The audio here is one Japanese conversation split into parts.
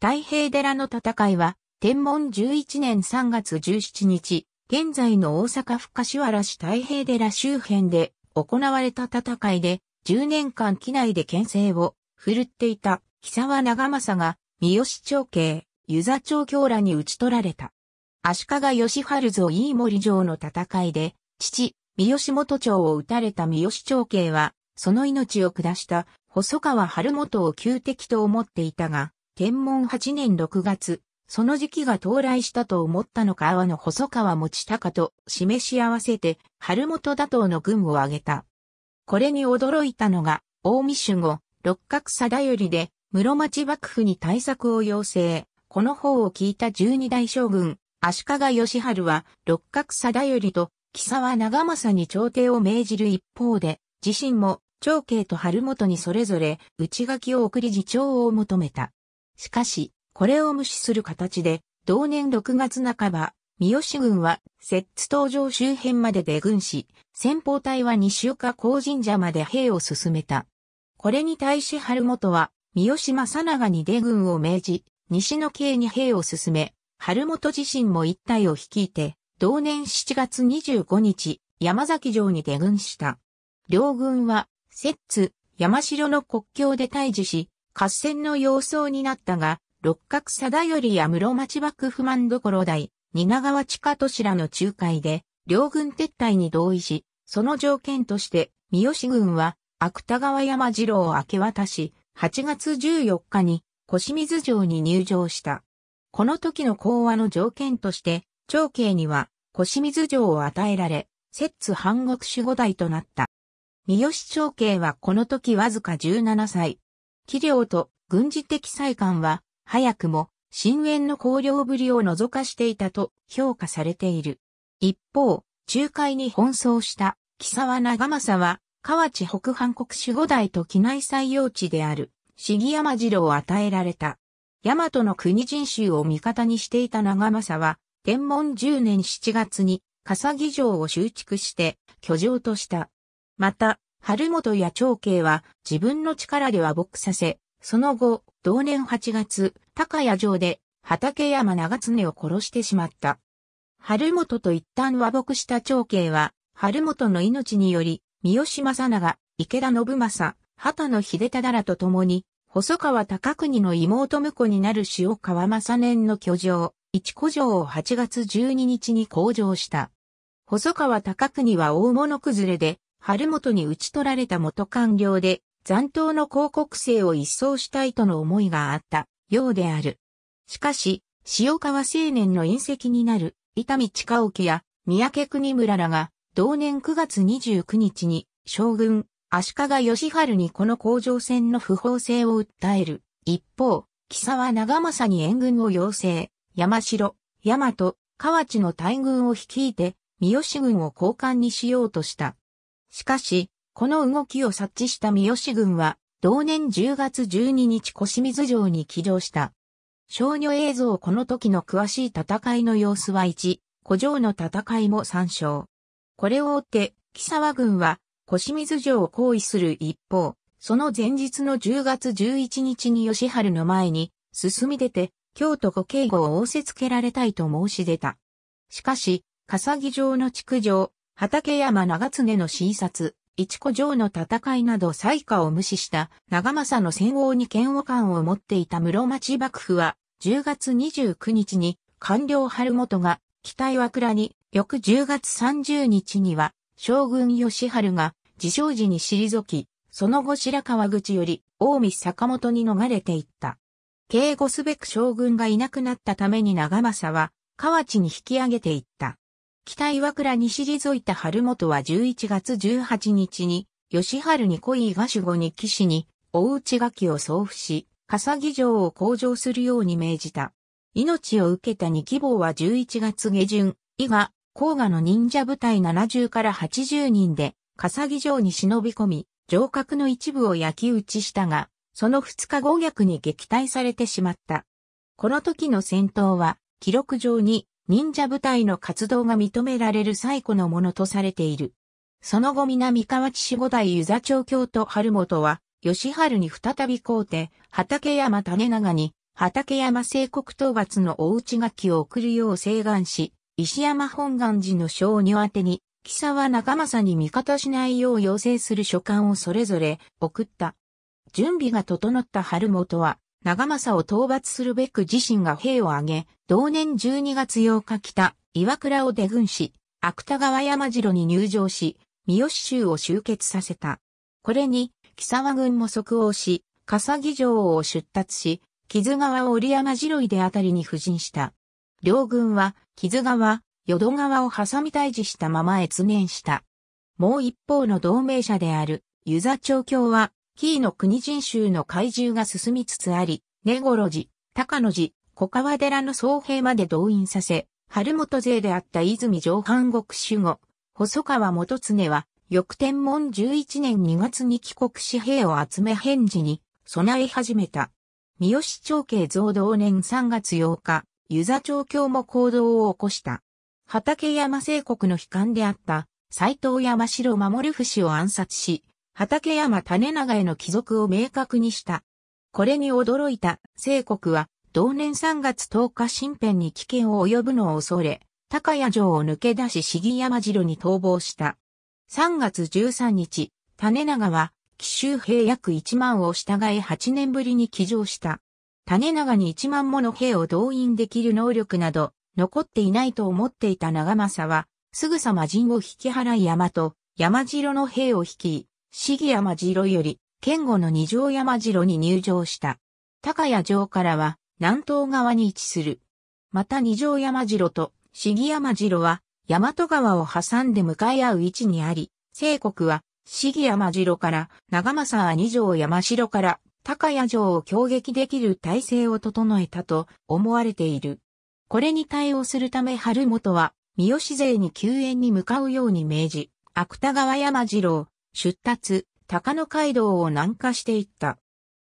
太平寺の戦いは、天文11年3月17日、現在の大阪府柏原市太平寺周辺で行われた戦いで、10年間機内で牽制を振るっていた、久沢長政が、三好長兄、湯座長京らに討ち取られた。足利義春ぞ飯森城の戦いで、父、三好元長を撃たれた三好長兄は、その命を下した細川春元を旧敵と思っていたが、天文8年6月、その時期が到来したと思ったのか阿波の細川持隆と示し合わせて、春元打倒の軍を挙げた。これに驚いたのが、大見守護、六角貞頼で、室町幕府に対策を要請。この方を聞いた十二代将軍、足利義春は、六角貞頼と、木沢長政に朝廷を命じる一方で、自身も、長慶と春元にそれぞれ、内書きを送り自長を求めた。しかし、これを無視する形で、同年6月半ば、三好軍は、摂津東城周辺まで出軍し、先方隊は西岡高神社まで兵を進めた。これに対し春元は、三好正長に出軍を命じ、西の京に兵を進め、春元自身も一隊を率いて、同年7月25日、山崎城に出軍した。両軍は、摂津、山城の国境で対峙し、合戦の様相になったが、六角貞頼や室町幕府満所代、蜷川地都市らの仲介で、両軍撤退に同意し、その条件として、三好軍は、芥川山次郎を明け渡し、8月14日に、小清水城に入城した。この時の講和の条件として、長慶には、小清水城を与えられ、摂津藩国守護代となった。三好長慶はこの時わずか17歳、器量と軍事的再感は、早くも、深淵の高涼ぶりを覗かしていたと評価されている。一方、仲介に奔走した木沢長政は、河内北半国守護代と機内採用地である、杉山次郎を与えられた。大和の国人衆を味方にしていた長政は、天文10年7月に、笠木城を修築して、居城とした。また、春本や長慶は自分の力では睦させ、その後、同年8月、高谷城で畠山長常を殺してしまった。春本と一旦和睦した長慶は、春本の命により、三好正長、池田信正、畑野秀忠らと共に、細川高国の妹婿になる塩川正年の居城、一古城を8月12日に向上した。細川高国は大物崩れで、春元に打ち取られた元官僚で、残党の広告生を一掃したいとの思いがあったようである。しかし、塩川青年の隕石になる、伊丹近沖や三宅国村らが、同年9月29日に、将軍、足利義春にこの甲状腺の不法性を訴える。一方、木沢長政に援軍を要請、山城、大和、河内の大軍を率いて、三好軍を交換にしようとした。しかし、この動きを察知した三好軍は、同年10月12日小清水城に起動した。少女映像この時の詳しい戦いの様子は1、古城の戦いも参照。これを追って、木沢軍は、小清水城を行為する一方、その前日の10月11日に吉春の前に、進み出て、京都御警護を仰せつけられたいと申し出た。しかし、笠木城の築城、畠山長常の診察、一古城の戦いなど災禍を無視した長政の戦王に嫌悪感を持っていた室町幕府は、10月29日に官僚春元が北岩倉に、翌10月30日には将軍吉春が自称時に退き、その後白川口より近江坂本に逃れていった。敬語すべく将軍がいなくなったために長政は、河内に引き上げていった。北岩倉に退いた春元は11月18日に、吉春に恋が守護に騎士に、大内垣を送付し、笠木城を向上するように命じた。命を受けた二希望は11月下旬、伊賀、甲賀の忍者部隊70から80人で、笠木城に忍び込み、城郭の一部を焼き打ちしたが、その2日後逆に撃退されてしまった。この時の戦闘は、記録上に忍者部隊の活動が認められる最古のものとされている。その後南河内市五代湯座町京都春元は、吉春に再び皇帝、畠山種長に、畠山聖国討伐のち内垣を送るよう請願し、石山本願寺の小女宛に、木沢仲政に味方しないよう要請する書簡をそれぞれ送った。準備が整った春元は、長政を討伐するべく自身が兵を挙げ、同年12月8日北、岩倉を出軍し、芥川山城に入城し、三好州を集結させた。これに、木沢軍も即応し、笠木城を出立し、木津川を織山城井であたりに布陣した。両軍は、木津川、淀川を挟み退治したまま越年した。もう一方の同盟者である、湯座長卿は、紀伊の国人衆の怪獣が進みつつあり、根頃寺、高野寺、小川寺の総兵まで動員させ、春元勢であった泉上半国守護、細川元常は、翌天文11年2月に帰国し兵を集め返事に備え始めた。三好長慶増同年3月8日、湯座長教も行動を起こした。畠山聖国の悲観であった、斎藤山城守不死を暗殺し、畠山種長への帰属を明確にした。これに驚いた清国は同年3月10日新辺に危険を及ぶのを恐れ、高谷城を抜け出し四季山城に逃亡した。3月13日、種長は奇襲兵約1万を従い8年ぶりに騎乗した。種長に1万もの兵を動員できる能力など残っていないと思っていた長政は、すぐさま陣を引き払い山と山城の兵を引き、杉山城より、県後の二条山城に入城した。高谷城からは、南東側に位置する。また二条山城と杉山城は、大和川を挟んで向かい合う位置にあり、西国は、杉山城から長政は二条山城から高谷城を攻撃できる体制を整えたと思われている。これに対応するため春元は、三好勢に救援に向かうように命じ、芥川山城を出立、高野街道を南下していった。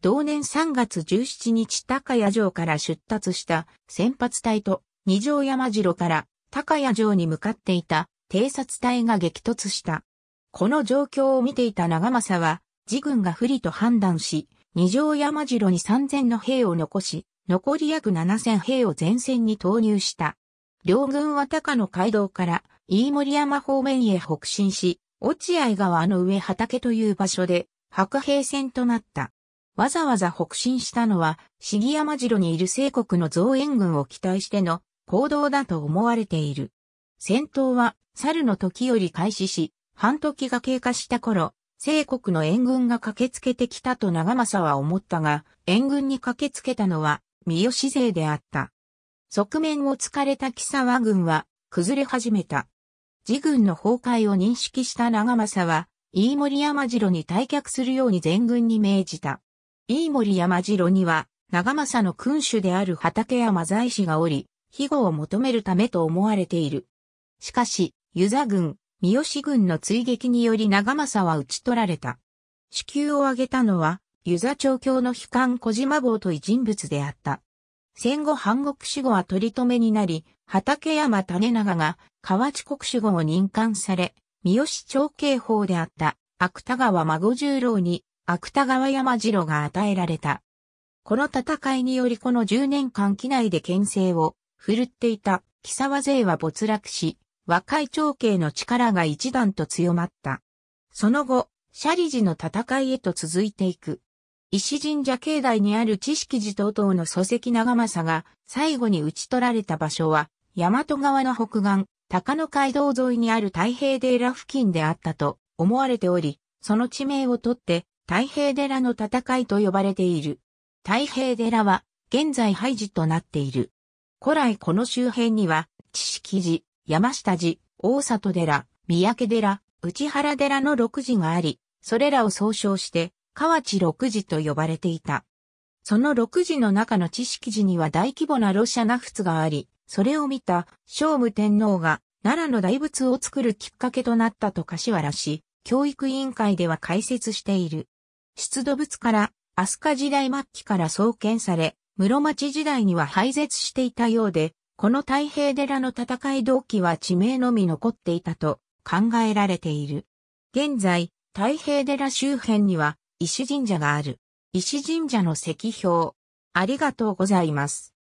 同年3月17日高野城から出立した先発隊と二条山城から高野城に向かっていた偵察隊が激突した。この状況を見ていた長政は、自軍が不利と判断し、二条山城に3000の兵を残し、残り約7000兵を前線に投入した。両軍は高野街道から飯森山方面へ北進し、落合川の上畑という場所で、白兵戦となった。わざわざ北進したのは、杉山城にいる西国の増援軍を期待しての行動だと思われている。戦闘は、猿の時より開始し、半時が経過した頃、西国の援軍が駆けつけてきたと長政は思ったが、援軍に駆けつけたのは、三好勢であった。側面を突かれた木沢軍は、崩れ始めた。自軍の崩壊を認識した長政は、飯森山城に退却するように全軍に命じた。飯森山城には、長政の君主である畠山在氏がおり、庇護を求めるためと思われている。しかし、ユザ軍、三好軍の追撃により長政は討ち取られた。支給を挙げたのは、ユザ長教の悲観小島坊という人物であった。戦後半国守護は取り留めになり、畠山種長が河内国守護を任官され、三好長慶法であった芥川孫十郎に芥川山次郎が与えられた。この戦いによりこの10年間機内で牽制を振るっていた木沢勢は没落し、若い長慶の力が一段と強まった。その後、シャリジの戦いへと続いていく。石神社境内にある知識寺等々の礎石長政が最後に打ち取られた場所は、大和川の北岸、高野街道沿いにある太平寺付近であったと思われており、その地名をとって太平寺の戦いと呼ばれている。太平寺は現在廃寺となっている。古来この周辺には、知識寺、山下寺、大里寺、三宅寺、内原寺の6寺があり、それらを総称して、河内六寺と呼ばれていた。その六寺の中の知識寺には大規模なロシアナ仏があり、それを見た聖武天皇が奈良の大仏を作るきっかけとなったと柏原氏、教育委員会では解説している。出土仏から飛鳥時代末期から創建され、室町時代には廃絶していたようで、この太平寺の戦い動機は地名のみ残っていたと考えられている。現在、太平寺周辺には石神社がある。石神社の石標。ありがとうございます。